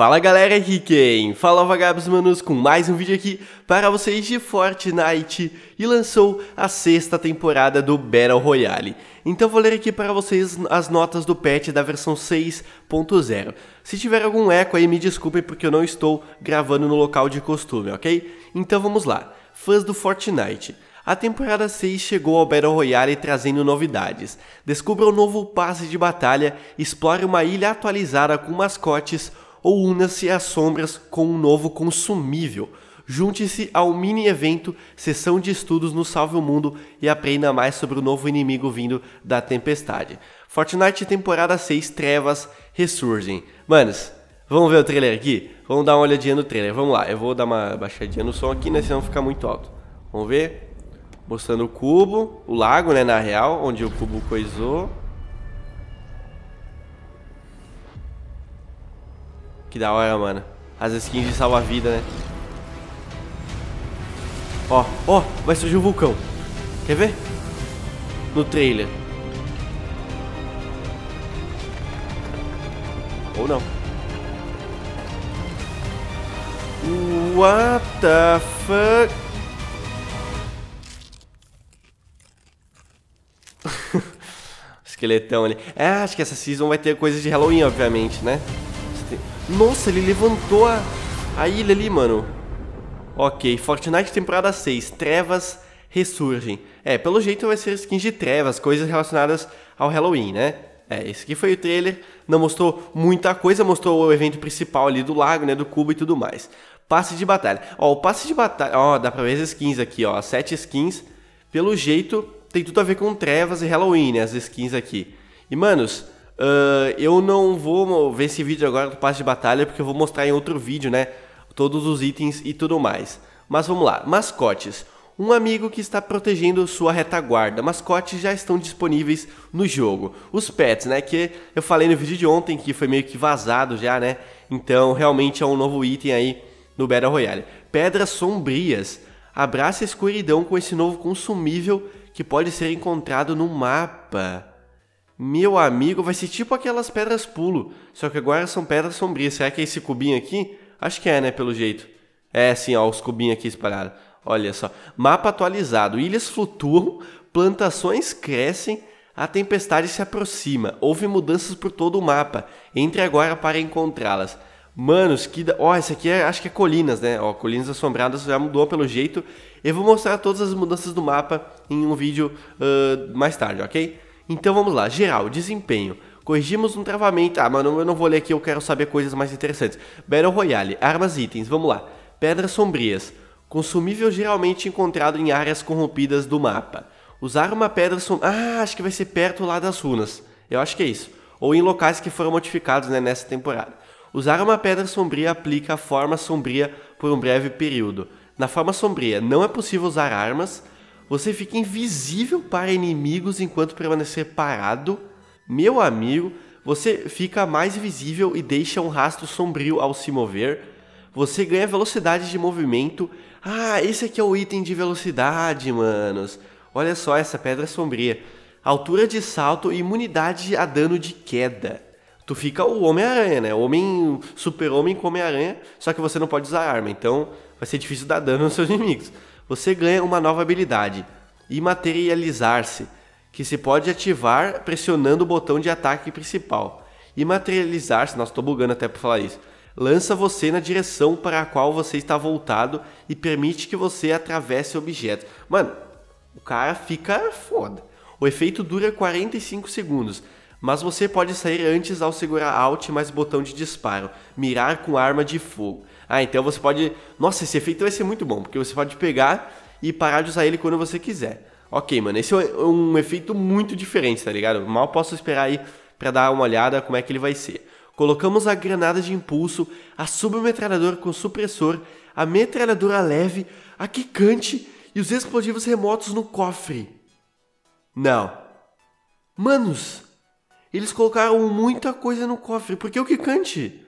Fala galera, aqui quem? Fala vagabos manos com mais um vídeo aqui para vocês de Fortnite e lançou a sexta temporada do Battle Royale. Então vou ler aqui para vocês as notas do patch da versão 6.0. Se tiver algum eco aí me desculpem porque eu não estou gravando no local de costume, ok? Então vamos lá, fãs do Fortnite. A temporada 6 chegou ao Battle Royale trazendo novidades. Descubra o um novo passe de batalha, explore uma ilha atualizada com mascotes, ou una-se às sombras com um novo consumível. Junte-se ao mini evento Sessão de Estudos no Salve o Mundo e aprenda mais sobre o novo inimigo vindo da tempestade. Fortnite temporada 6 Trevas ressurgem. Manos, vamos ver o trailer aqui? Vamos dar uma olhadinha no trailer. Vamos lá, eu vou dar uma baixadinha no som aqui, né? Senão fica muito alto. Vamos ver? Mostrando o cubo, o lago, né? Na real, onde o cubo coisou. Que da hora, mano. As skins de salva-vida, né? Ó, ó, vai surgir um vulcão. Quer ver? No trailer. Ou não. What the fuck? Esqueletão ali. É, acho que essa season vai ter coisas de Halloween, obviamente, né? Nossa, ele levantou a, a ilha ali, mano. Ok, Fortnite temporada 6, Trevas ressurgem. É, pelo jeito vai ser skins de trevas, coisas relacionadas ao Halloween, né? É, esse aqui foi o trailer, não mostrou muita coisa, mostrou o evento principal ali do lago, né, do cubo e tudo mais. Passe de batalha. Ó, o passe de batalha, ó, dá pra ver as skins aqui, ó, sete skins. Pelo jeito, tem tudo a ver com trevas e Halloween, né, as skins aqui. E, manos, Uh, eu não vou ver esse vídeo agora do passe de batalha, porque eu vou mostrar em outro vídeo, né? Todos os itens e tudo mais. Mas vamos lá, mascotes. Um amigo que está protegendo sua retaguarda. Mascotes já estão disponíveis no jogo. Os pets, né? Que eu falei no vídeo de ontem que foi meio que vazado já, né? Então realmente é um novo item aí no Battle Royale. Pedras sombrias. Abraça a escuridão com esse novo consumível que pode ser encontrado no mapa. Meu amigo, vai ser tipo aquelas pedras pulo, só que agora são pedras sombrias. Será que é esse cubinho aqui? Acho que é, né, pelo jeito. É, sim, ó, os cubinhos aqui espalhados. Olha só. Mapa atualizado. Ilhas flutuam, plantações crescem, a tempestade se aproxima. Houve mudanças por todo o mapa. Entre agora para encontrá-las. Manos, que da... Ó, oh, esse aqui é, acho que é colinas, né? Ó, colinas assombradas já mudou pelo jeito. Eu vou mostrar todas as mudanças do mapa em um vídeo uh, mais tarde, ok? Então vamos lá, geral, desempenho. Corrigimos um travamento. Ah, mano, eu não vou ler aqui, eu quero saber coisas mais interessantes. Battle Royale, armas itens, vamos lá. Pedras sombrias. Consumível geralmente encontrado em áreas corrompidas do mapa. Usar uma pedra sombria. Ah, acho que vai ser perto lá das runas. Eu acho que é isso. Ou em locais que foram modificados né, nessa temporada. Usar uma pedra sombria aplica a forma sombria por um breve período. Na forma sombria, não é possível usar armas, você fica invisível para inimigos enquanto permanecer parado. Meu amigo, você fica mais visível e deixa um rastro sombrio ao se mover. Você ganha velocidade de movimento. Ah, esse aqui é o item de velocidade, manos. Olha só essa pedra é sombria. Altura de salto e imunidade a dano de queda. Tu fica o Homem-Aranha, né? O homem, super-homem com Homem-Aranha, só que você não pode usar arma, então vai ser difícil dar dano nos seus inimigos você ganha uma nova habilidade, Imaterializar-se, que se pode ativar pressionando o botão de ataque principal. Imaterializar-se, nossa, estou bugando até para falar isso, lança você na direção para a qual você está voltado e permite que você atravesse objetos. Mano, o cara fica foda. O efeito dura 45 segundos, mas você pode sair antes ao segurar Alt mais botão de disparo, mirar com arma de fogo. Ah, então você pode. Nossa, esse efeito vai ser muito bom, porque você pode pegar e parar de usar ele quando você quiser. Ok, mano, esse é um é efeito muito diferente, tá ligado? Mal posso esperar aí para dar uma olhada como é que ele vai ser. Colocamos a granada de impulso, a submetralhadora com supressor, a metralhadora leve, a quicante e os explosivos remotos no cofre. Não. Manos, eles colocaram muita coisa no cofre. Por que o quicante?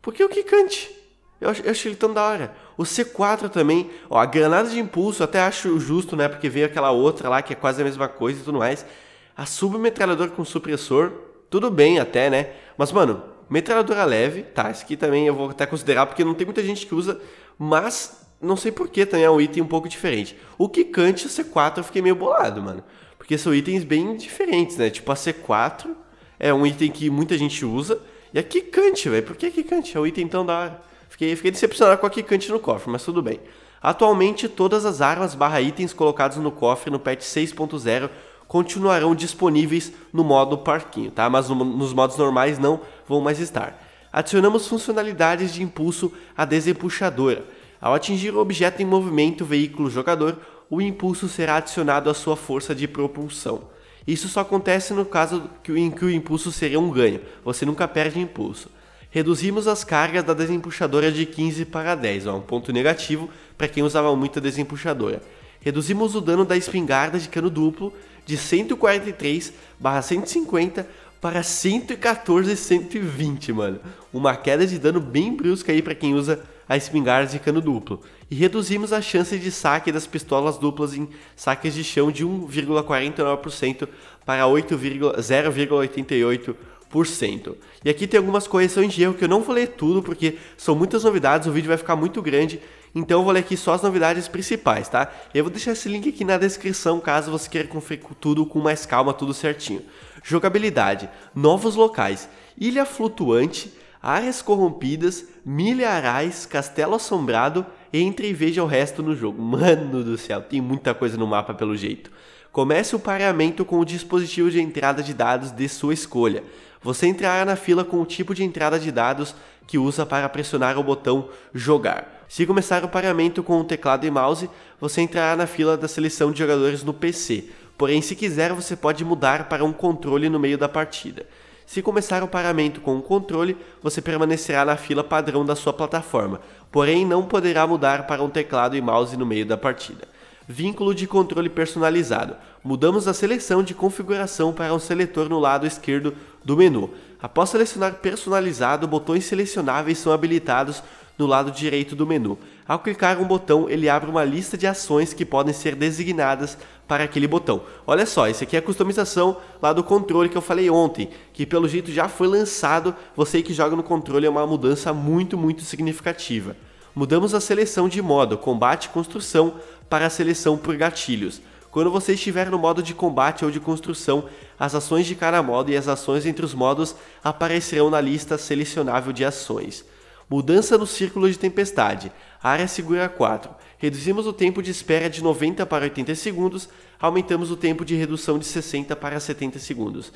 Por que o quicante? Eu, eu achei ele tão da hora. O C4 também, ó, a granada de impulso até acho justo, né? Porque veio aquela outra lá que é quase a mesma coisa e tudo mais. A submetralhadora com supressor, tudo bem até, né? Mas, mano, metralhadora leve, tá, Esse aqui também eu vou até considerar porque não tem muita gente que usa, mas não sei porquê também é um item um pouco diferente. O Kikante e o C4 eu fiquei meio bolado, mano. Porque são itens bem diferentes, né? Tipo a C4 é um item que muita gente usa. E a Kikante, velho. Por que a Kikante? É um item tão da hora. Fiquei, fiquei decepcionado com a quicante no cofre, mas tudo bem. Atualmente, todas as armas barra itens colocados no cofre no patch 6.0 continuarão disponíveis no modo parquinho, tá? Mas no, nos modos normais não vão mais estar. Adicionamos funcionalidades de impulso à desempuxadora. Ao atingir o objeto em movimento veículo jogador, o impulso será adicionado à sua força de propulsão. Isso só acontece no caso em que o impulso seria um ganho, você nunca perde impulso. Reduzimos as cargas da desempuxadora de 15 para 10, ó, um ponto negativo para quem usava muita desempuxadora. Reduzimos o dano da espingarda de cano duplo de 143 barra 150 para 114 120, mano. Uma queda de dano bem brusca aí para quem usa a espingarda de cano duplo. E reduzimos a chance de saque das pistolas duplas em saques de chão de 1,49% para 0,88% e aqui tem algumas correções de erro que eu não vou ler tudo porque são muitas novidades, o vídeo vai ficar muito grande, então eu vou ler aqui só as novidades principais, tá? Eu vou deixar esse link aqui na descrição caso você queira conferir tudo com mais calma, tudo certinho. Jogabilidade, novos locais, ilha flutuante, áreas corrompidas, milharais, castelo assombrado, entre e veja o resto no jogo. Mano do céu, tem muita coisa no mapa pelo jeito comece o pareamento com o dispositivo de entrada de dados de sua escolha. Você entrará na fila com o tipo de entrada de dados que usa para pressionar o botão Jogar. Se começar o pareamento com o teclado e mouse, você entrará na fila da seleção de jogadores no PC. Porém, se quiser, você pode mudar para um controle no meio da partida. Se começar o paramento com o controle, você permanecerá na fila padrão da sua plataforma, porém não poderá mudar para um teclado e mouse no meio da partida. Vínculo de controle personalizado. Mudamos a seleção de configuração para um seletor no lado esquerdo do menu. Após selecionar personalizado, botões selecionáveis são habilitados no lado direito do menu. Ao clicar um botão, ele abre uma lista de ações que podem ser designadas para aquele botão. Olha só, esse aqui é a customização lá do controle que eu falei ontem, que pelo jeito já foi lançado. Você que joga no controle é uma mudança muito, muito significativa. Mudamos a seleção de modo combate e construção para a seleção por gatilhos. Quando você estiver no modo de combate ou de construção, as ações de cada modo e as ações entre os modos aparecerão na lista selecionável de ações. Mudança no círculo de tempestade. Área segura 4. Reduzimos o tempo de espera de 90 para 80 segundos, aumentamos o tempo de redução de 60 para 70 segundos.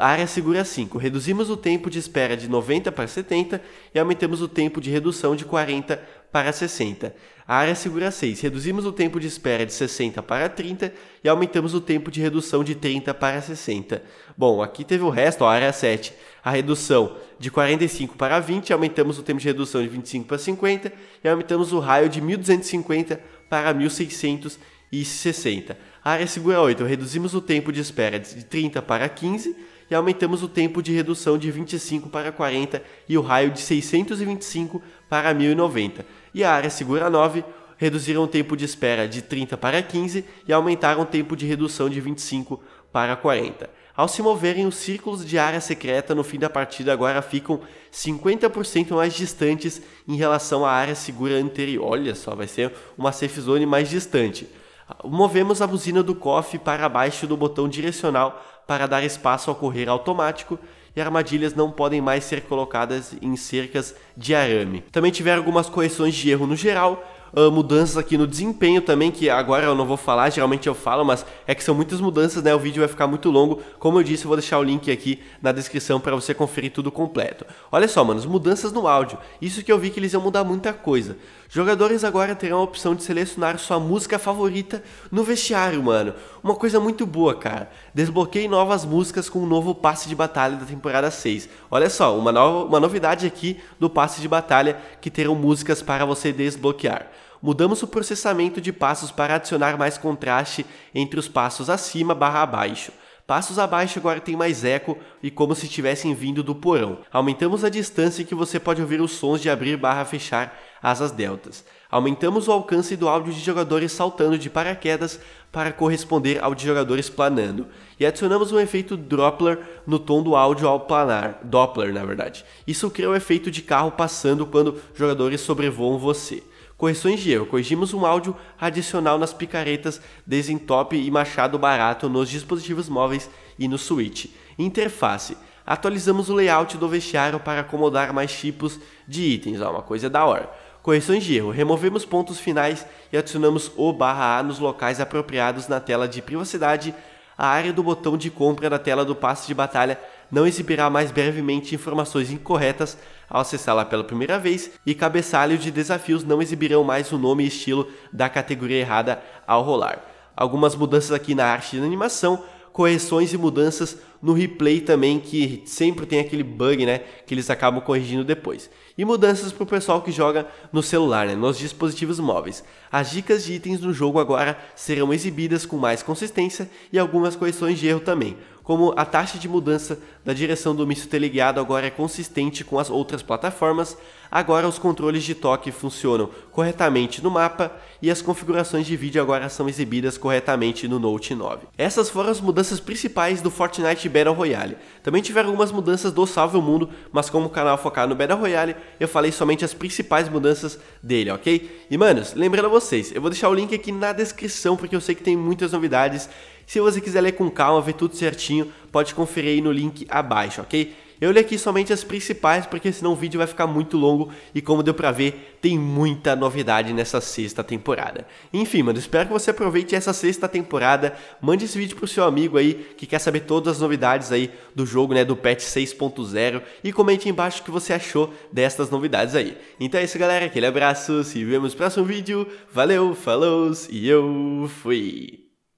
Ah, área segura 5. Reduzimos o tempo de espera de 90 para 70 e aumentamos o tempo de redução de 40 para 60. A área segura 6. Reduzimos o tempo de espera de 60 para 30 e aumentamos o tempo de redução de 30 para 60. Bom, aqui teve o resto, ó, a área 7. A redução de 45 para 20, aumentamos o tempo de redução de 25 para 50 e aumentamos o raio de 1250 para 1660. A área segura 8. Reduzimos o tempo de espera de 30 para 15 e aumentamos o tempo de redução de 25 para 40 e o raio de 625 para 1090. E a área segura 9 reduziram o tempo de espera de 30 para 15 e aumentaram o tempo de redução de 25 para 40. Ao se moverem, os círculos de área secreta no fim da partida agora ficam 50% mais distantes em relação à área segura anterior. Olha só, vai ser uma safe zone mais distante. Movemos a buzina do cofre para baixo do botão direcional para dar espaço ao correr automático e armadilhas não podem mais ser colocadas em cercas de arame. Também tiveram algumas correções de erro no geral, ah, mudanças aqui no desempenho também, que agora eu não vou falar, geralmente eu falo, mas é que são muitas mudanças, né? O vídeo vai ficar muito longo. Como eu disse, eu vou deixar o link aqui na descrição para você conferir tudo completo. Olha só, mano as mudanças no áudio. Isso que eu vi que eles iam mudar muita coisa. Jogadores agora terão a opção de selecionar sua música favorita no vestiário, mano. Uma coisa muito boa, cara. Desbloqueei novas músicas com o um novo passe de batalha da temporada 6. Olha só, uma, nova, uma novidade aqui do passe de batalha que terão músicas para você desbloquear mudamos o processamento de passos para adicionar mais contraste entre os passos acima barra abaixo. Passos abaixo agora tem mais eco e como se estivessem vindo do porão. Aumentamos a distância em que você pode ouvir os sons de abrir barra fechar asas deltas. Aumentamos o alcance do áudio de jogadores saltando de paraquedas para corresponder ao de jogadores planando. E adicionamos um efeito Doppler no tom do áudio ao planar, Doppler na verdade. Isso cria o um efeito de carro passando quando jogadores sobrevoam você correções de erro. Corrigimos um áudio adicional nas picaretas Desentope e Machado Barato nos dispositivos móveis e no switch. Interface. Atualizamos o layout do vestiário para acomodar mais tipos de itens. Ó, uma coisa da hora. Correções de erro. Removemos pontos finais e adicionamos o barra A nos locais apropriados na tela de privacidade, a área do botão de compra da tela do passe de batalha não exibirá mais brevemente informações incorretas ao acessá-la pela primeira vez, e cabeçalhos de desafios não exibirão mais o nome e estilo da categoria errada ao rolar. Algumas mudanças aqui na arte de animação, correções e mudanças no replay também, que sempre tem aquele bug, né? Que eles acabam corrigindo depois. E mudanças para o pessoal que joga no celular, né? Nos dispositivos móveis. As dicas de itens no jogo agora serão exibidas com mais consistência e algumas correções de erro também como a taxa de mudança da direção do míssil teleguiado agora é consistente com as outras plataformas, agora os controles de toque funcionam corretamente no mapa e as configurações de vídeo agora são exibidas corretamente no Note 9. Essas foram as mudanças principais do Fortnite Battle Royale. Também tiveram algumas mudanças do Salve o Mundo, mas como o canal focar no Battle Royale, eu falei somente as principais mudanças dele, ok? E manos, lembrando a vocês, eu vou deixar o link aqui na descrição porque eu sei que tem muitas novidades se você quiser ler com calma, ver tudo certinho, pode conferir aí no link abaixo, ok? Eu li aqui somente as principais, porque senão o vídeo vai ficar muito longo e como deu pra ver, tem muita novidade nessa sexta temporada. Enfim, mano, espero que você aproveite essa sexta temporada, mande esse vídeo pro seu amigo aí que quer saber todas as novidades aí do jogo, né, do patch 6.0 e comente aí embaixo o que você achou dessas novidades aí. Então é isso, galera, aquele abraço, se vemos no próximo vídeo, valeu, falou e eu fui!